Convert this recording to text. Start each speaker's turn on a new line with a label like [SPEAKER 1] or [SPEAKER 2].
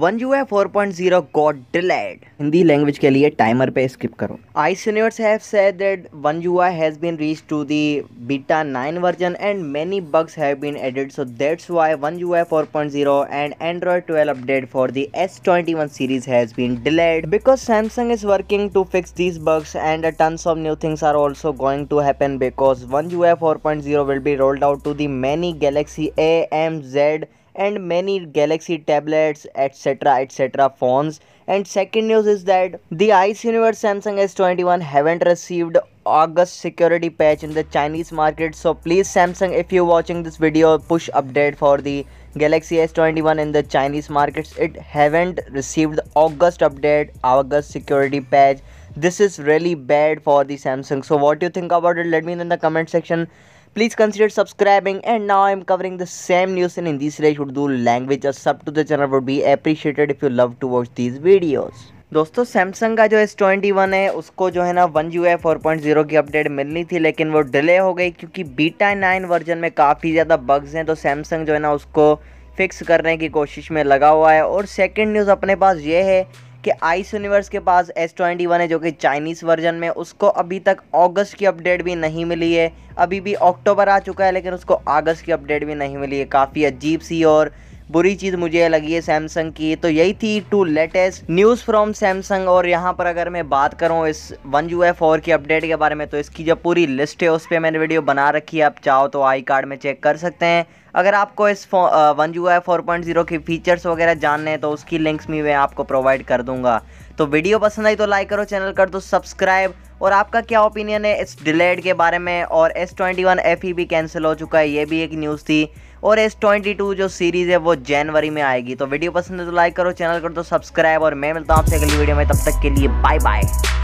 [SPEAKER 1] one U है four point zero got delayed Hindi language के लिए टाइमर पे स्किप करो Ice Universe have said that one U I has been reach to the beta nine version and many bugs have been added so that's why one U I four point zero and Android twelve update for the S twenty one series has been delayed because Samsung is working to fix these bugs and bugs of new things are also going to happen because one U I four point zero will be rolled out to the many Galaxy A M Z and many galaxy tablets etc etc phones and second news is that the ice universe samsung s21 haven't received august security patch in the chinese market so please samsung if you're watching this video push update for the galaxy s21 in the chinese markets it haven't received august update august security patch this is really bad for the samsung so what do you think about it let me know in the comment section please consider subscribing and now I am covering the same news in Hindi slash Urdu language sub to the channel would be appreciated if you love to watch these videos दोस्तों Samsung का जो S twenty one है उसको जो है ना one U A four point zero की update मिलनी थी लेकिन वो डिले हो गई क्योंकि बीटा नाइन वर्जन में काफ़ी ज़्यादा बग्स हैं तो सैमसंग जो है ना उसको फिक्स करने की कोशिश में लगा हुआ है और सेकंड न्यूज़ अपने पास ये है कि आइस यूनिवर्स के पास एस ट्वेंटी वन है जो कि चाइनीज़ वर्जन में उसको अभी तक अगस्त की अपडेट भी नहीं मिली है अभी भी अक्टूबर आ चुका है लेकिन उसको अगस्त की अपडेट भी नहीं मिली है काफ़ी अजीब सी और बुरी चीज़ मुझे लगी है सैमसंग की तो यही थी two latest news from Samsung और यहाँ पर अगर मैं बात करूँ इस वन यू एफ फोर की अपडेट के बारे में तो इसकी जो पूरी लिस्ट है उस पर मैंने वीडियो बना रखी है आप चाहो तो आई कार्ड में चेक कर सकते हैं अगर आपको इस one U F four point zero के फीचर्स वगैरह जानने हैं तो उसकी लिंक्स भी मैं आपको प्रोवाइड कर दूंगा तो वीडियो पसंद आई तो लाइक करो चैनल कर दो सब्सक्राइब और आपका क्या ओपिनियन है इस डिलेड के बारे में और S twenty one F E भी कैंसिल हो चुका है ये भी एक न्यूज़ थी और एस ट्वेंटी टू जो सीरीज़ है वो जनवरी में आएगी तो वीडियो पसंद है तो लाइक करो चैनल कर दो सब्सक्राइब और मैं मिलता हूँ आपसे अगली वीडियो में तब तक के लिए बाय बाय